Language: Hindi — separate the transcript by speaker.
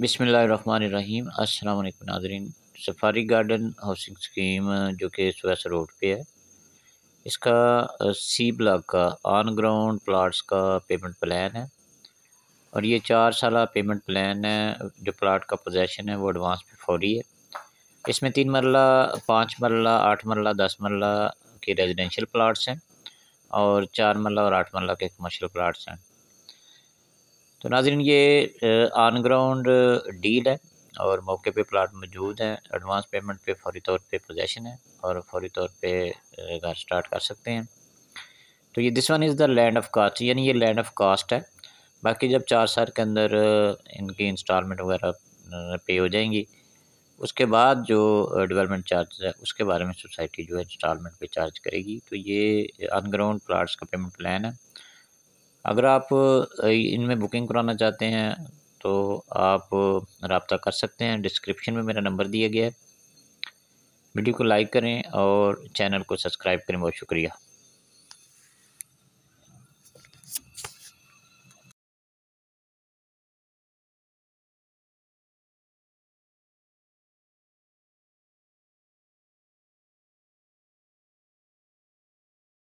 Speaker 1: बिसमीम अल्लाम नाजरीन सफारी गार्डन हाउसिंग स्कीम जो कि सुस रोड पे है इसका सी ब्लॉक का ऑन ग्राउंड प्लाट्स का पेमेंट प्लान है और ये चार साल पेमेंट प्लान है जो प्लाट का पोजेसन है वो एडवांस पे फौरी है इसमें तीन मरला पाँच मरला आठ मरला दस मरला के रेजिडेंशियल प्लाट्स हैं और चार मरला और आठ मरला के कमर्शल प्लाट्स हैं तो नाजरन ये ऑन ग्राउंड डील है और मौके पे प्लाट मौजूद हैं एडवांस पेमेंट पे फौरी तौर पे पोजेसन है और फौरी तौर पे घर स्टार्ट कर सकते हैं तो ये this one is the land of cost यानी ये लैंड ऑफ कास्ट है बाकी जब चार साल के अंदर इनकी इंस्टॉलमेंट वगैरह पे हो जाएंगी उसके बाद जो डेवलपमेंट चार्ज है उसके बारे में सोसाइटी जो है इंस्टॉलमेंट पे चार्ज करेगी तो ये अनग्राउंड प्लाट्स का पेमेंट प्लान है अगर आप इनमें बुकिंग कराना चाहते हैं तो आप रबता कर सकते हैं डिस्क्रिप्शन में मेरा नंबर दिया गया है वीडियो को लाइक करें और चैनल को सब्सक्राइब करें बहुत शुक्रिया